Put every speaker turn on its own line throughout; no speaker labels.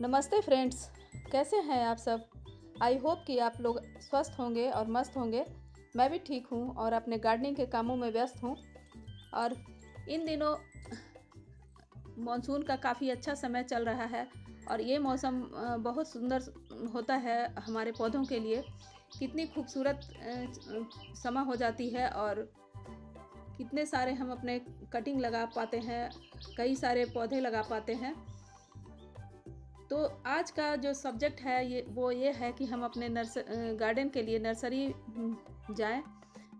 नमस्ते फ्रेंड्स कैसे हैं आप सब आई होप कि आप लोग स्वस्थ होंगे और मस्त होंगे मैं भी ठीक हूँ और अपने गार्डनिंग के कामों में व्यस्त हूँ और इन दिनों मानसून का काफ़ी अच्छा समय चल रहा है और ये मौसम बहुत सुंदर होता है हमारे पौधों के लिए कितनी खूबसूरत समय हो जाती है और कितने सारे हम अपने कटिंग लगा पाते हैं कई सारे पौधे लगा पाते हैं तो आज का जो सब्जेक्ट है ये वो ये है कि हम अपने नर्स गार्डन के लिए नर्सरी हम्म, जाएं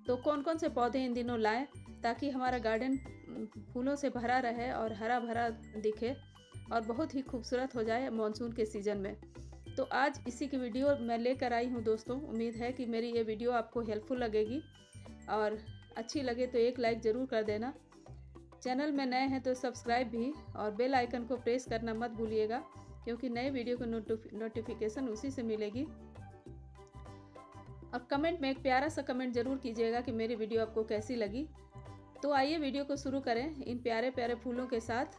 तो कौन कौन से पौधे इन दिनों लाएं ताकि हमारा गार्डन फूलों से भरा रहे और हरा भरा दिखे और बहुत ही खूबसूरत हो जाए मानसून के सीज़न में तो आज इसी की वीडियो मैं लेकर आई हूँ दोस्तों उम्मीद है कि मेरी ये वीडियो आपको हेल्पफुल लगेगी और अच्छी लगे तो एक लाइक ज़रूर कर देना चैनल में नए हैं तो सब्सक्राइब भी और बेल आइकन को प्रेस करना मत भूलिएगा क्योंकि नए वीडियो को नोटिफिकेशन उसी से मिलेगी अब कमेंट में एक प्यारा सा कमेंट ज़रूर कीजिएगा कि मेरी वीडियो आपको कैसी लगी तो आइए वीडियो को शुरू करें इन प्यारे प्यारे फूलों के साथ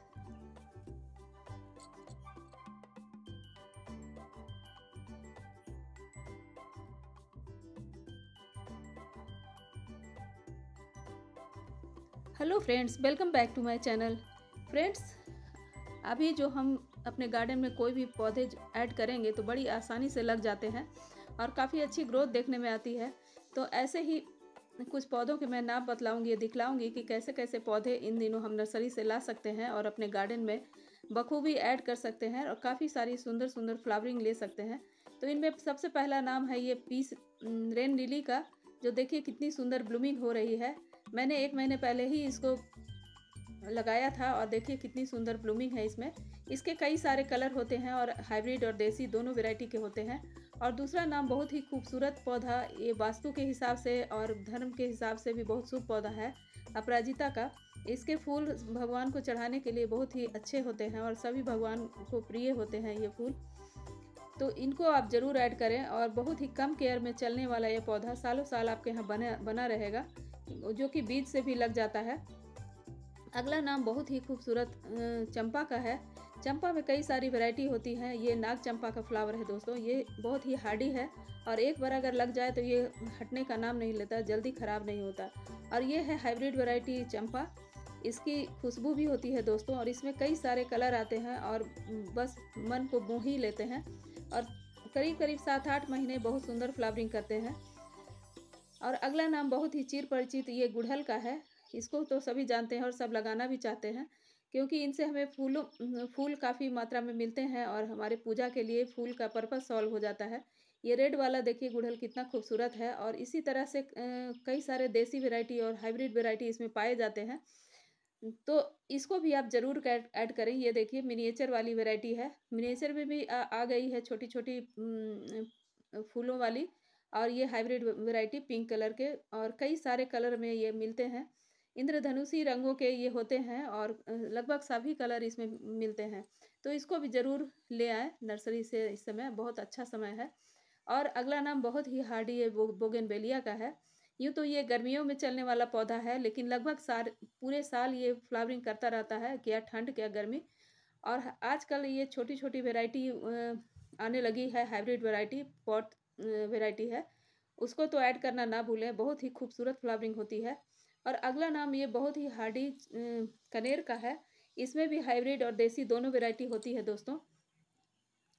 hello friends welcome back to my channel friends अभी जो हम अपने गार्डन में कोई भी पौधे ऐड करेंगे तो बड़ी आसानी से लग जाते हैं और काफ़ी अच्छी ग्रोथ देखने में आती है तो ऐसे ही कुछ पौधों के मैं नाप बतलाऊंगी दिखलाऊंगी कि कैसे कैसे पौधे इन दिनों हम नर्सरी से ला सकते हैं और अपने गार्डन में बखूबी ऐड कर सकते हैं और काफ़ी सारी सुंदर सुंदर फ्लावरिंग ले सकते हैं तो इनमें सबसे पहला नाम है ये पीस रेन लिली का जो देखिए कितनी सुंदर ब्लूमिंग हो रही है मैंने एक महीने पहले ही इसको लगाया था और देखिए कितनी सुंदर ब्लूमिंग है इसमें इसके कई सारे कलर होते हैं और हाइब्रिड और देसी दोनों वेराइटी के होते हैं और दूसरा नाम बहुत ही खूबसूरत पौधा ये वास्तु के हिसाब से और धर्म के हिसाब से भी बहुत शुभ पौधा है अपराजिता का इसके फूल भगवान को चढ़ाने के लिए बहुत ही अच्छे होते हैं और सभी भगवान को प्रिय होते हैं ये फूल तो इनको आप ज़रूर ऐड करें और बहुत ही कम केयर में चलने वाला ये पौधा सालों साल आपके यहाँ बने बना रहेगा जो कि बीज से भी लग जाता है अगला नाम बहुत ही खूबसूरत चंपा का है चंपा में कई सारी वैरायटी होती है ये नाग चंपा का फ्लावर है दोस्तों ये बहुत ही हार्डी है और एक बार अगर लग जाए तो ये हटने का नाम नहीं लेता जल्दी ख़राब नहीं होता और ये है हाइब्रिड वैरायटी चंपा इसकी खुशबू भी होती है दोस्तों और इसमें कई सारे कलर आते हैं और बस मन को मुँह ही लेते हैं और करीब करीब सात आठ महीने बहुत सुंदर फ्लावरिंग करते हैं और अगला नाम बहुत ही चिर परिचित ये गुड़हल का है इसको तो सभी जानते हैं और सब लगाना भी चाहते हैं क्योंकि इनसे हमें फूलों फूल काफ़ी मात्रा में मिलते हैं और हमारे पूजा के लिए फूल का पर्पज़ सॉल्व हो जाता है ये रेड वाला देखिए गुड़हल कितना खूबसूरत है और इसी तरह से कई सारे देसी वेराइटी और हाइब्रिड वेराइटी इसमें पाए जाते हैं तो इसको भी आप ज़रूर ऐड करें ये देखिए मिनिएचर वाली वेराइटी है मिनिएचर में भी आ, आ गई है छोटी छोटी फूलों वाली और ये हाइब्रिड वेराइटी पिंक कलर के और कई सारे कलर में ये मिलते हैं इंद्रधनुषी रंगों के ये होते हैं और लगभग सभी कलर इसमें मिलते हैं तो इसको भी ज़रूर ले आए नर्सरी से इस समय बहुत अच्छा समय है और अगला नाम बहुत ही हार्डी है बो, बेलिया का है यूँ तो ये गर्मियों में चलने वाला पौधा है लेकिन लगभग सार पूरे साल ये फ्लावरिंग करता रहता है क्या ठंड क्या गर्मी और आजकल ये छोटी छोटी वेराइटी आने लगी है हाइब्रिड वेराइटी पॉट वेराइटी है उसको तो ऐड करना ना भूलें बहुत ही खूबसूरत फ्लावरिंग होती है और अगला नाम ये बहुत ही हार्डी कनेर का है इसमें भी हाइब्रिड और देसी दोनों वेराइटी होती है दोस्तों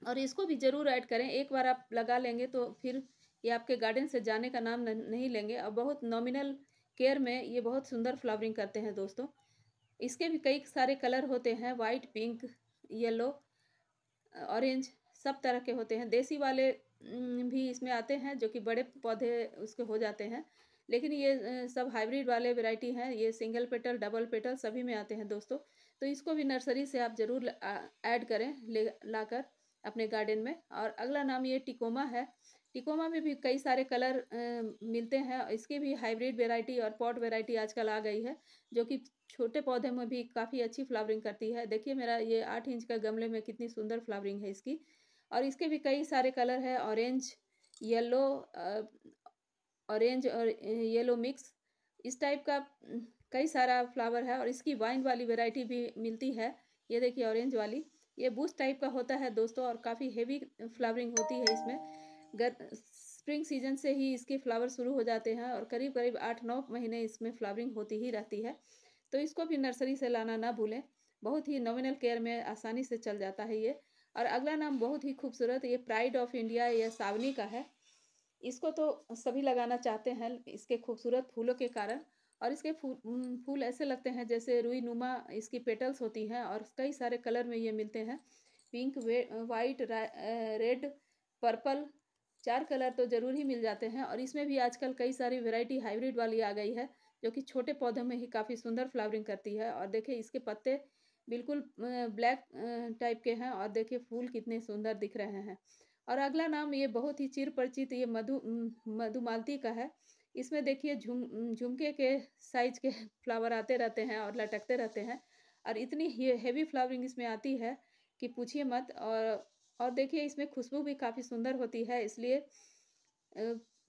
और इसको भी ज़रूर ऐड करें एक बार आप लगा लेंगे तो फिर ये आपके गार्डन से जाने का नाम नहीं लेंगे और बहुत नॉमिनल केयर में ये बहुत सुंदर फ्लावरिंग करते हैं दोस्तों इसके भी कई सारे कलर होते हैं वाइट पिंक येलो ऑरेंज सब तरह के होते हैं देसी वाले भी इसमें आते हैं जो कि बड़े पौधे उसके हो जाते हैं लेकिन ये सब हाइब्रिड वाले वेराइटी हैं ये सिंगल पेटल डबल पेटल सभी में आते हैं दोस्तों तो इसको भी नर्सरी से आप ज़रूर ऐड करें ले लाकर अपने गार्डन में और अगला नाम ये टिकोमा है टिकोमा में भी कई सारे कलर मिलते हैं इसकी भी हाइब्रिड वेराइटी और पॉट वेराइटी आजकल आ गई है जो कि छोटे पौधे में भी काफ़ी अच्छी फ्लावरिंग करती है देखिए मेरा ये आठ इंच का गमले में कितनी सुंदर फ्लावरिंग है इसकी और इसके भी कई सारे कलर है ऑरेंज येलो ऑरेंज और येलो मिक्स इस टाइप का कई सारा फ्लावर है और इसकी वाइन वाली वेराइटी भी मिलती है ये देखिए ऑरेंज वाली ये बूस्ट टाइप का होता है दोस्तों और काफ़ी हेवी फ्लावरिंग होती है इसमें गर स्प्रिंग सीजन से ही इसके फ्लावर शुरू हो जाते हैं और करीब करीब आठ नौ महीने इसमें फ्लावरिंग होती ही रहती है तो इसको भी नर्सरी से लाना ना भूलें बहुत ही नोमिनल केयर में आसानी से चल जाता है ये और अगला नाम बहुत ही खूबसूरत ये प्राइड ऑफ इंडिया यह सावनी का है इसको तो सभी लगाना चाहते हैं इसके खूबसूरत फूलों के कारण और इसके फूल फूल ऐसे लगते हैं जैसे रुई नुमा इसकी पेटल्स होती हैं और कई सारे कलर में ये मिलते हैं पिंक वाइट रेड पर्पल चार कलर तो ज़रूर ही मिल जाते हैं और इसमें भी आजकल कई सारी वेराइटी हाइब्रिड वाली आ गई है जो कि छोटे पौधों में ही काफ़ी सुंदर फ्लावरिंग करती है और देखिए इसके पत्ते बिल्कुल ब्लैक टाइप के हैं और देखिए फूल कितने सुंदर दिख रहे हैं और अगला नाम ये बहुत ही चिर परिचित ये मधु मधुमालती का है इसमें देखिए झुम झुमके के साइज के फ्लावर आते रहते हैं और लटकते रहते हैं और इतनी ये हेवी फ्लावरिंग इसमें आती है कि पूछिए मत और और देखिए इसमें खुशबू भी काफ़ी सुंदर होती है इसलिए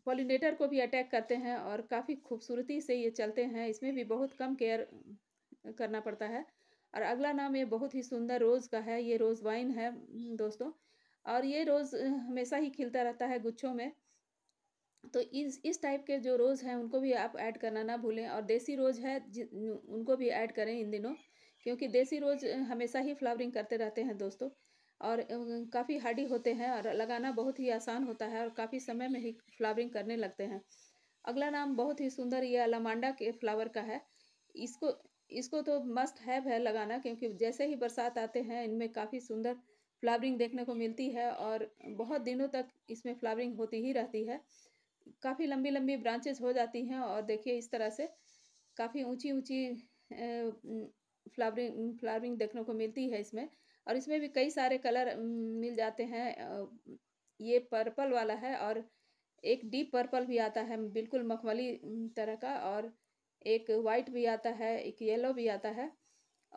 पॉलिनेटर को भी अटैक करते हैं और काफ़ी खूबसूरती से ये चलते हैं इसमें भी बहुत कम केयर करना पड़ता है और अगला नाम ये बहुत ही सुंदर रोज़ का है ये रोज़ वाइन है दोस्तों और ये रोज़ हमेशा ही खिलता रहता है गुच्छों में तो इस इस टाइप के जो रोज़ हैं उनको भी आप ऐड करना ना भूलें और देसी रोज़ है उनको भी ऐड करें इन दिनों क्योंकि देसी रोज़ हमेशा ही फ्लावरिंग करते रहते हैं दोस्तों और काफ़ी हार्डी होते हैं और लगाना बहुत ही आसान होता है और काफ़ी समय में ही फ्लावरिंग करने लगते हैं अगला नाम बहुत ही सुंदर यह अलामांडा के फ्लावर का है इसको इसको तो मस्ट हैव है लगाना क्योंकि जैसे ही बरसात आते हैं इनमें काफ़ी सुंदर फ्लावरिंग देखने को मिलती है और बहुत दिनों तक इसमें फ्लावरिंग होती ही रहती है काफ़ी लंबी लंबी ब्रांचेज हो जाती हैं और देखिए इस तरह से काफ़ी ऊंची ऊंची फ्लावरिंग फ्लावरिंग देखने को मिलती है इसमें और इसमें भी कई सारे कलर मिल जाते हैं ये पर्पल वाला है और एक डीप पर्पल भी आता है बिल्कुल मखमली तरह का और एक वाइट भी आता है एक येलो भी आता है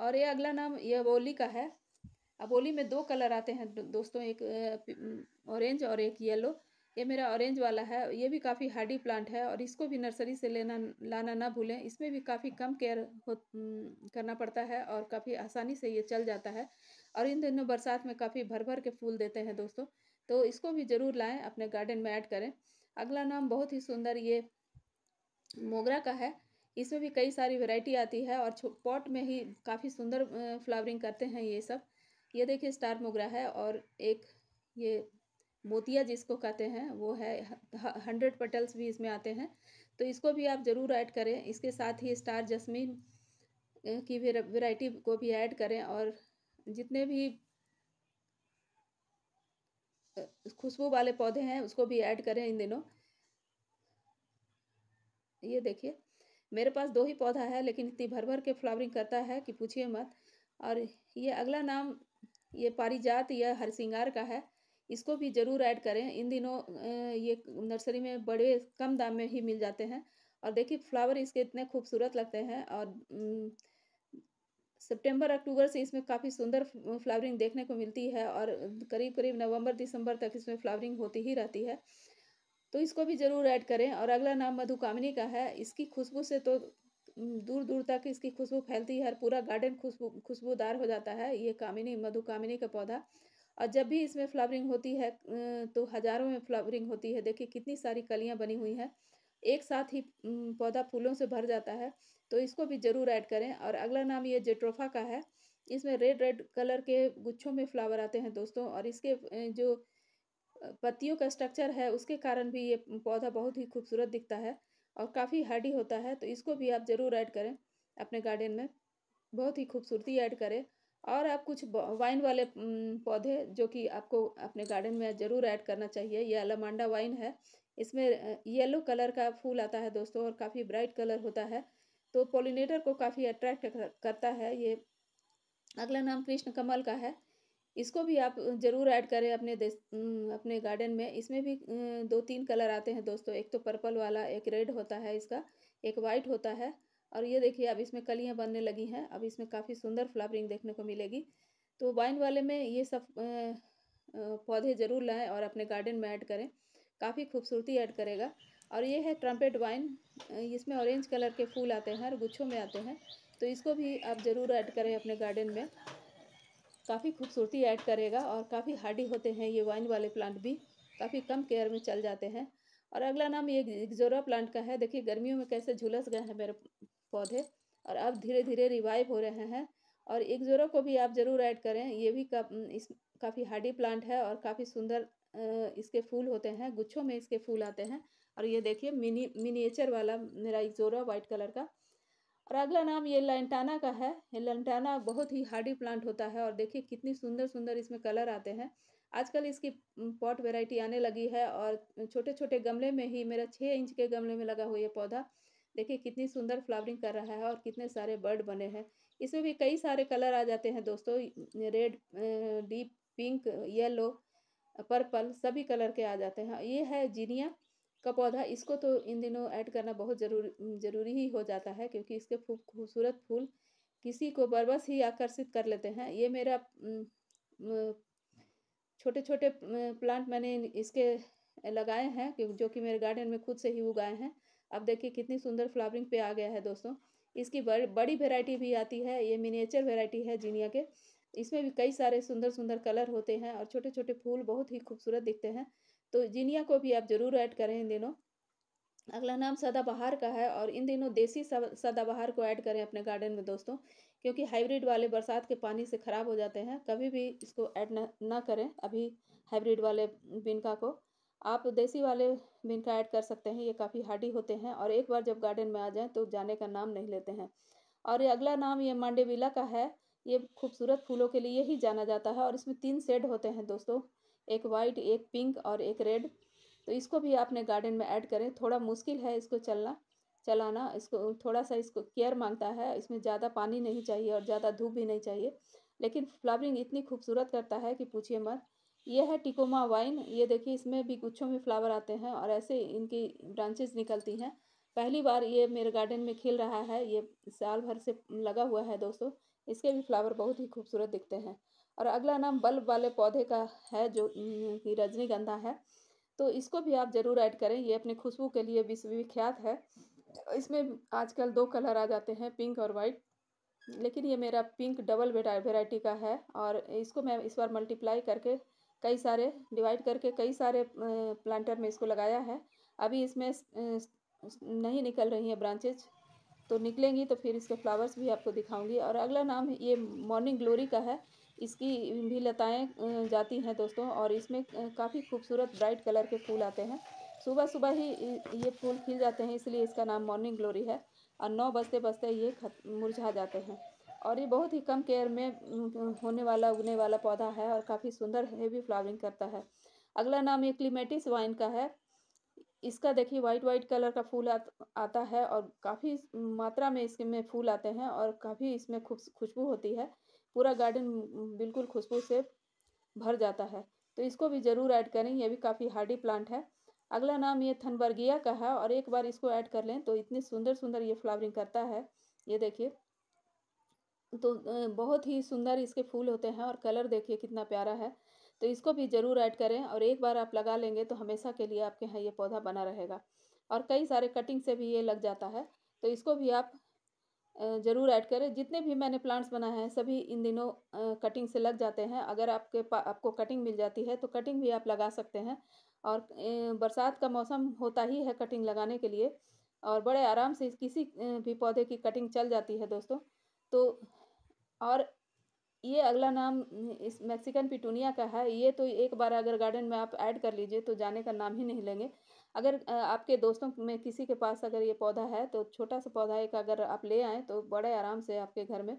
और ये अगला नाम वोली का है अब होली में दो कलर आते हैं दोस्तों एक ऑरेंज और एक येलो ये मेरा ऑरेंज वाला है ये भी काफ़ी हार्डी प्लांट है और इसको भी नर्सरी से लेना लाना ना भूलें इसमें भी काफ़ी कम केयर हो करना पड़ता है और काफ़ी आसानी से ये चल जाता है और इन दिनों बरसात में काफ़ी भर भर के फूल देते हैं दोस्तों तो इसको भी ज़रूर लाएँ अपने गार्डन में ऐड करें अगला नाम बहुत ही सुंदर ये मोगरा का है इसमें भी कई सारी वैरायटी आती है और पॉट में ही काफ़ी सुंदर फ्लावरिंग करते हैं ये सब ये देखिए स्टार मोगरा है और एक ये मोतिया जिसको कहते हैं वो है हंड्रेड पटल्स भी इसमें आते हैं तो इसको भी आप ज़रूर ऐड करें इसके साथ ही स्टार जस्मिन की वेराइटी को भी ऐड करें और जितने भी खुशबू वाले पौधे हैं उसको भी ऐड करें इन दिनों ये देखिए मेरे पास दो ही पौधा है लेकिन इतनी भर भर के फ्लावरिंग करता है कि पूछिए मत और ये अगला नाम ये पारिजात या हरसिंगार का है इसको भी ज़रूर ऐड करें इन दिनों ये नर्सरी में बड़े कम दाम में ही मिल जाते हैं और देखिए फ्लावर इसके इतने खूबसूरत लगते हैं और सितंबर अक्टूबर से इसमें काफ़ी सुंदर फ्लावरिंग देखने को मिलती है और करीब करीब नवंबर दिसंबर तक इसमें फ्लावरिंग होती ही रहती है तो इसको भी ज़रूर ऐड करें और अगला नाम मधुकामिनी का है इसकी खुशबू से तो दूर दूर तक इसकी खुशबू फैलती है और पूरा गार्डन खुशबू खुशबूदार हो जाता है ये कामिनी मधुकामिनी का पौधा और जब भी इसमें फ्लावरिंग होती है तो हज़ारों में फ्लावरिंग होती है देखिए कितनी सारी कलियाँ बनी हुई हैं एक साथ ही पौधा फूलों से भर जाता है तो इसको भी ज़रूर ऐड करें और अगला नाम ये जेट्रोफा का है इसमें रेड रेड कलर के गुच्छों में फ्लावर आते हैं दोस्तों और इसके जो पत्तियों का स्ट्रक्चर है उसके कारण भी ये पौधा बहुत ही खूबसूरत दिखता है और काफ़ी हार्डी होता है तो इसको भी आप ज़रूर ऐड करें अपने गार्डन में बहुत ही खूबसूरती ऐड करें और आप कुछ वाइन वाले पौधे जो कि आपको अपने गार्डन में ज़रूर ऐड करना चाहिए यह अलामांडा वाइन है इसमें येलो कलर का फूल आता है दोस्तों और काफ़ी ब्राइट कलर होता है तो पोलिनेटर को काफ़ी अट्रैक्ट करता है ये अगला नाम कृष्ण कमल का है इसको भी आप ज़रूर ऐड करें अपने अपने गार्डन में इसमें भी दो तीन कलर आते हैं दोस्तों एक तो पर्पल वाला एक रेड होता है इसका एक वाइट होता है और ये देखिए अब इसमें कलियाँ बनने लगी हैं अब इसमें काफ़ी सुंदर फ्लावरिंग देखने को मिलेगी तो वाइन वाले में ये सब पौधे ज़रूर लाएँ और अपने गार्डन में ऐड करें काफ़ी खूबसूरती ऐड करेगा और ये है ट्रम्पेट वाइन इसमें ऑरेंज कलर के फूल आते हैं और गुच्छों में आते हैं तो इसको भी आप ज़रूर ऐड करें अपने गार्डन में काफ़ी खूबसूरती ऐड करेगा और काफ़ी हार्डी होते हैं ये वाइन वाले प्लांट भी काफ़ी कम केयर में चल जाते हैं और अगला नाम ये एग्जोरा प्लांट का है देखिए गर्मियों में कैसे झुलस गए हैं मेरे पौधे और अब धीरे धीरे रिवाइव हो रहे हैं और एग्जोरा को भी आप ज़रूर ऐड करें ये भी का, इस काफ़ी हार्डी प्लांट है और काफ़ी सुंदर इसके फूल होते हैं गुच्छों में इसके फूल आते हैं और ये देखिए मिनी मिनीचर वाला मेरा एग्जोरा वाइट कलर का और अगला नाम ये लंटाना का है ये लंटाना बहुत ही हार्डी प्लांट होता है और देखिए कितनी सुंदर सुंदर इसमें कलर आते हैं आजकल इसकी पॉट वेराइटी आने लगी है और छोटे छोटे गमले में ही मेरा छः इंच के गमले में लगा हुआ ये पौधा देखिए कितनी सुंदर फ्लावरिंग कर रहा है और कितने सारे बर्ड बने हैं इसमें भी कई सारे कलर आ जाते हैं दोस्तों red deep pink yellow purple सभी कलर के आ जाते हैं ये है जीनिया का पौधा इसको तो इन दिनों ऐड करना बहुत जरूरी ज़रूरी ही हो जाता है क्योंकि इसके खूबसूरत फूल किसी को बरबस ही आकर्षित कर लेते हैं ये मेरा छोटे छोटे प्लांट मैंने इसके लगाए हैं जो कि मेरे गार्डन में खुद से ही उगाए हैं अब देखिए कितनी सुंदर फ्लावरिंग पे आ गया है दोस्तों इसकी बड़, बड़ी वेराइटी भी आती है ये मिनिएचर वेराइटी है जीनिया के इसमें भी कई सारे सुंदर सुंदर कलर होते हैं और छोटे छोटे फूल बहुत ही खूबसूरत दिखते हैं तो जीनिया को भी आप ज़रूर ऐड करें इन दिनों अगला नाम सदाबहार का है और इन दिनों देसी सदाबहार को ऐड करें अपने गार्डन में दोस्तों क्योंकि हाइब्रिड वाले बरसात के पानी से ख़राब हो जाते हैं कभी भी इसको ऐड ना, करें अभी हाइब्रिड वाले बिनका को आप देसी वाले बिनका ऐड कर सकते हैं ये काफ़ी हार्डी होते हैं और एक बार जब गार्डन में आ जाए तो जाने का नाम नहीं लेते हैं और ये अगला नाम ये मांडेविला का है ये खूबसूरत फूलों के लिए ही जाना जाता है और इसमें तीन सेड होते हैं दोस्तों एक वाइट एक पिंक और एक रेड तो इसको भी आपने गार्डन में ऐड करें थोड़ा मुश्किल है इसको चलना चलाना इसको थोड़ा सा इसको केयर मांगता है इसमें ज़्यादा पानी नहीं चाहिए और ज़्यादा धूप भी नहीं चाहिए लेकिन फ्लावरिंग इतनी खूबसूरत करता है कि पूछिए मत यह है टिकोमा वाइन ये देखिए इसमें भी गुच्छों में फ्लावर आते हैं और ऐसे इनकी ब्रांचेज निकलती हैं पहली बार ये मेरे गार्डन में खिल रहा है ये साल भर से लगा हुआ है दोस्तों इसके भी फ्लावर बहुत ही खूबसूरत दिखते हैं और अगला नाम बल्ब वाले पौधे का है जो कि रजनीगंधा है तो इसको भी आप ज़रूर ऐड करें ये अपने खुशबू के लिए विश्वविख्यात है इसमें आजकल दो कलर आ जाते हैं पिंक और वाइट लेकिन ये मेरा पिंक डबल वेराइटी का है और इसको मैं इस बार मल्टीप्लाई करके कई सारे डिवाइड करके कई सारे प्लांटर में इसको लगाया है अभी इसमें नहीं निकल रही है ब्रांचेज तो निकलेंगी तो फिर इसके फ्लावर्स भी आपको दिखाऊंगी और अगला नाम ये मॉर्निंग ग्लोरी का है इसकी भी लताएं जाती हैं दोस्तों और इसमें काफ़ी खूबसूरत ब्राइट कलर के फूल आते हैं सुबह सुबह ही ये फूल खिल जाते हैं इसलिए इसका नाम मॉर्निंग ग्लोरी है और नौ बजते बजते ये मुरझा जाते हैं और ये बहुत ही कम केयर में होने वाला उगने वाला पौधा है और काफ़ी सुंदर हेवी फ्लावरिंग करता है अगला नाम ये क्लीमेटिस वाइन का है इसका देखिए वाइट वाइट कलर का फूल आ, आता है और काफ़ी मात्रा में इसमें फूल आते हैं और काफ़ी इसमें खुशबू होती है पूरा गार्डन बिल्कुल खुशबू से भर जाता है तो इसको भी ज़रूर ऐड करें यह भी काफ़ी हार्डी प्लांट है अगला नाम ये थनबर्गिया का है और एक बार इसको ऐड कर लें तो इतनी सुंदर सुंदर ये फ्लावरिंग करता है ये देखिए तो बहुत ही सुंदर इसके फूल होते हैं और कलर देखिए कितना प्यारा है तो इसको भी ज़रूर ऐड करें और एक बार आप लगा लेंगे तो हमेशा के लिए आपके यहाँ ये पौधा बना रहेगा और कई सारे कटिंग से भी ये लग जाता है तो इसको भी आप ज़रूर ऐड करें जितने भी मैंने प्लांट्स बनाए हैं सभी इन दिनों कटिंग से लग जाते हैं अगर आपके पा आपको कटिंग मिल जाती है तो कटिंग भी आप लगा सकते हैं और बरसात का मौसम होता ही है कटिंग लगाने के लिए और बड़े आराम से किसी भी पौधे की कटिंग चल जाती है दोस्तों तो और ये अगला नाम इस मैक्सिकन पिटूनिया का है ये तो एक बार अगर गार्डन में आप ऐड कर लीजिए तो जाने का नाम ही नहीं लेंगे अगर आपके दोस्तों में किसी के पास अगर ये पौधा है तो छोटा सा पौधा एक अगर आप ले आएँ तो बड़े आराम से आपके घर में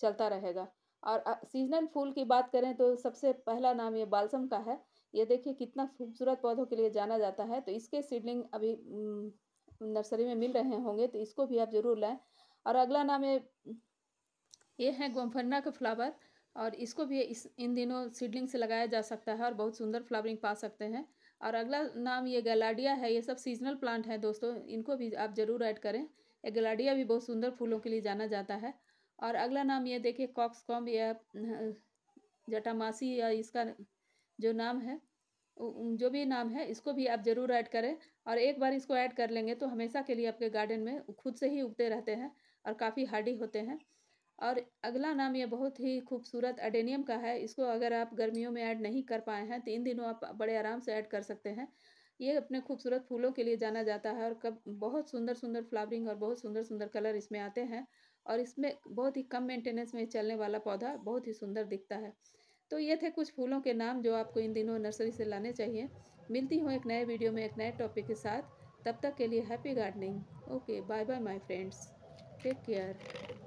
चलता रहेगा और सीजनल फूल की बात करें तो सबसे पहला नाम ये बालसम का है ये देखिए कितना खूबसूरत पौधों के लिए जाना जाता है तो इसके सीडलिंग अभी नर्सरी में मिल रहे होंगे तो इसको भी आप ज़रूर लाएँ और अगला नाम ये ये है गोमफरना का फ्लावर और इसको भी इस इन दिनों सीडलिंग से लगाया जा सकता है और बहुत सुंदर फ्लावरिंग पा सकते हैं और अगला नाम ये गलाडिया है ये सब सीजनल प्लांट हैं दोस्तों इनको भी आप ज़रूर ऐड करें ये गलाडिया भी बहुत सुंदर फूलों के लिए जाना जाता है और अगला नाम ये देखिए कॉक्सकॉम या जटामासी या इसका जो नाम है जो भी नाम है इसको भी आप ज़रूर ऐड करें और एक बार इसको ऐड कर लेंगे तो हमेशा के लिए आपके गार्डन में खुद से ही उगते रहते हैं और काफ़ी हार्डी होते हैं और अगला नाम ये बहुत ही खूबसूरत अडेनियम का है इसको अगर आप गर्मियों में ऐड नहीं कर पाए हैं तो इन दिनों आप बड़े आराम से ऐड कर सकते हैं ये अपने खूबसूरत फूलों के लिए जाना जाता है और कब बहुत सुंदर सुंदर फ्लावरिंग और बहुत सुंदर सुंदर कलर इसमें आते हैं और इसमें बहुत ही कम मेंटेनेंस में चलने वाला पौधा बहुत ही सुंदर दिखता है तो ये थे कुछ फूलों के नाम जो आपको इन दिनों नर्सरी से लाने चाहिए मिलती हूँ एक नए वीडियो में एक नए टॉपिक के साथ तब तक के लिए happy gardening okay bye bye my friends take care